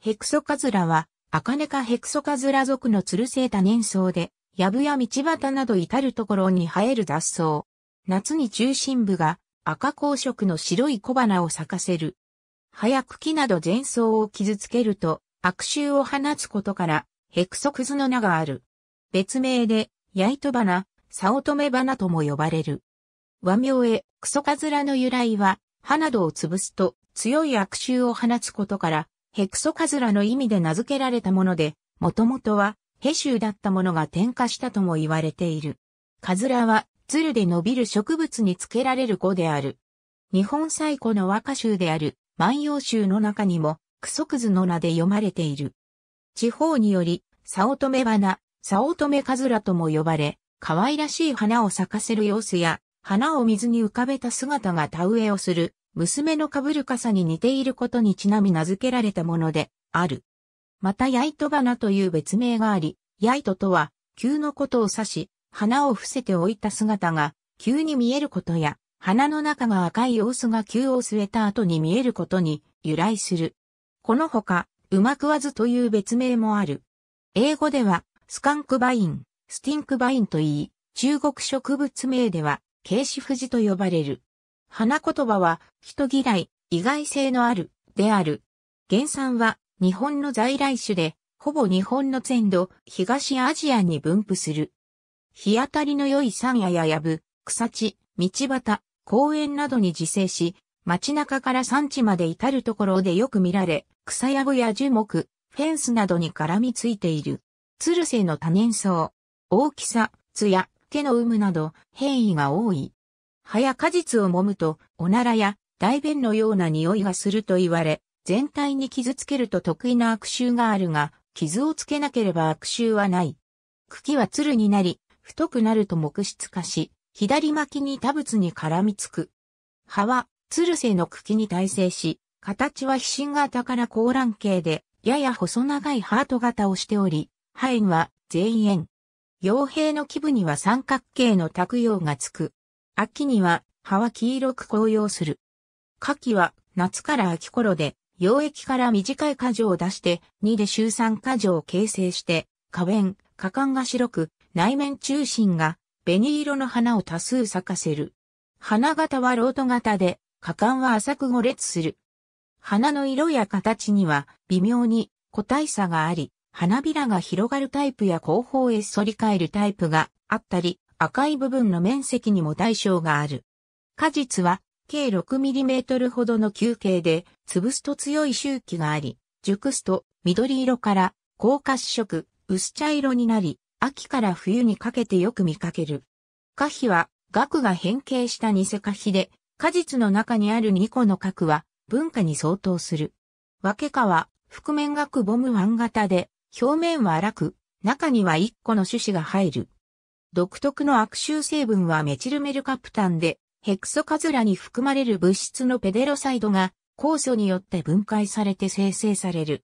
ヘクソカズラは、アカネカヘクソカズラ族のつるせいタ年草で、ヤブや道端など至るところに生える雑草。夏に中心部が赤光色の白い小花を咲かせる。早く木など前草を傷つけると悪臭を放つことからヘクソクズの名がある。別名で、ヤイト花、サオトメ花とも呼ばれる。和名へ、クソカズラの由来は、葉などを潰すと強い悪臭を放つことから、ヘクソカズラの意味で名付けられたもので、もともとは、ヘシューだったものが転化したとも言われている。カズラは、ツルで伸びる植物につけられる語である。日本最古の和歌集である、万葉集の中にも、クソクズの名で読まれている。地方により、サメ、バナ、花、オトメカズラとも呼ばれ、可愛らしい花を咲かせる様子や、花を水に浮かべた姿が田植えをする娘のかぶる傘に似ていることにちなみ名付けられたもので、ある。また、ヤイト花という別名があり、ヤイトとは、急のことを指し、花を伏せておいた姿が、急に見えることや、花の中が赤い様子が急を据えた後に見えることに由来する。このほか、うまくわずという別名もある。英語では、スカンクバイン、スティンクバインと言い、中国植物名では、ケイシフジと呼ばれる。花言葉は、人嫌い、意外性のある、である。原産は、日本の在来種で、ほぼ日本の全土、東アジアに分布する。日当たりの良い山野ややぶ、草地、道端、公園などに自生し、街中から山地まで至るところでよく見られ、草やぶや樹木、フェンスなどに絡みついている。鶴瀬の多年草。大きさ、ツヤ、毛の有無など変異が多い。葉や果実を揉むと、おならや大便のような匂いがすると言われ、全体に傷つけると得意な悪臭があるが、傷をつけなければ悪臭はない。茎は鶴になり、太くなると木質化し、左巻きに多物に絡みつく。葉は、鶴性の茎に耐性し、形は皮心型から高卵形で、やや細長いハート型をしており、ハエは全円。傭兵の基部には三角形の卓用がつく。秋には葉は黄色く紅葉する。夏季は夏から秋頃で、溶液から短い果樹を出して、2で週3。果樹を形成して、花弁、花冠が白く、内面中心が紅色の花を多数咲かせる。花型はロート型で、花冠は浅く5列する。花の色や形には微妙に個体差があり、花びらが広がるタイプや後方へ反り返るタイプがあったり、赤い部分の面積にも対象がある。果実は計 6mm ほどの球形で、潰すと強い周期があり、熟すと緑色から高褐色、薄茶色になり、秋から冬にかけてよく見かける。花皮は、額が変形した偽花皮で、果実の中にある2個の核は、文化に相当する。分け花は、覆面額ボムむン型で、表面は荒く、中には1個の種子が入る。独特の悪臭成分はメチルメルカプタンで、ヘクソカズラに含まれる物質のペデロサイドが酵素によって分解されて生成される。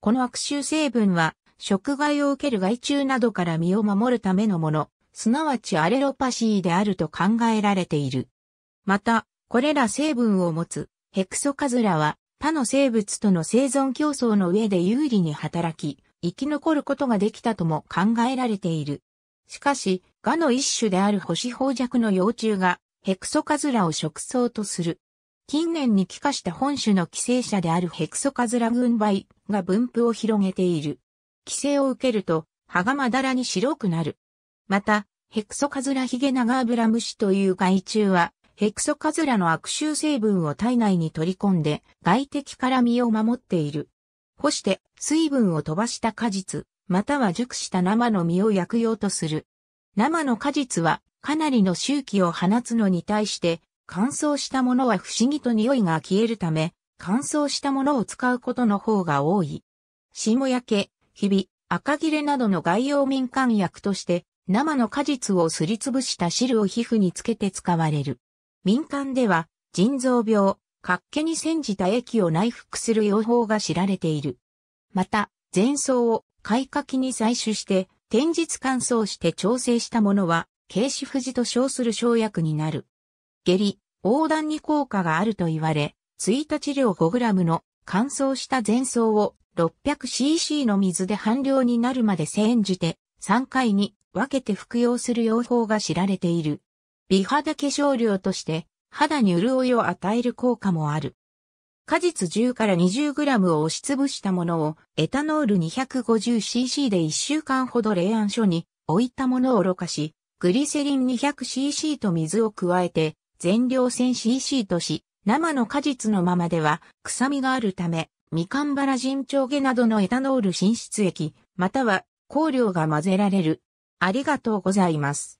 この悪臭成分は、食害を受ける害虫などから身を守るためのもの、すなわちアレロパシーであると考えられている。また、これら成分を持つヘクソカズラは他の生物との生存競争の上で有利に働き、生き残ることができたとも考えられている。しかし、ガの一種である星宝弱の幼虫が、ヘクソカズラを食草とする。近年に帰化した本種の寄生者であるヘクソカズラ群梅が分布を広げている。寄生を受けると、葉がまだらに白くなる。また、ヘクソカズラヒゲナガアブラムシという害虫は、ヘクソカズラの悪臭成分を体内に取り込んで、外敵から身を守っている。干して水分を飛ばした果実、または熟した生の実を焼く用とする。生の果実はかなりの周期を放つのに対して、乾燥したものは不思議と匂いが消えるため、乾燥したものを使うことの方が多い。霜焼け、ひび、赤切れなどの外用民間薬として、生の果実をすりつぶした汁を皮膚につけて使われる。民間では、腎臓病、活気に煎じた液を内服する用法が知られている。また、前奏を開花期に採取して、天日乾燥して調整したものは、軽視富士と称する生薬になる。下痢、横断に効果があると言われ、1日量 5g の乾燥した前草を 600cc の水で半量になるまで煎じて、3回に分けて服用する用法が知られている。美肌化粧料として、肌に潤いを与える効果もある。果実10から 20g を押しつぶしたものをエタノール 250cc で1週間ほど冷暗所に置いたものをろ過し、グリセリン 200cc と水を加えて全量 1000cc とし、生の果実のままでは臭みがあるため、みかんバラ人長毛などのエタノール浸出液、または香料が混ぜられる。ありがとうございます。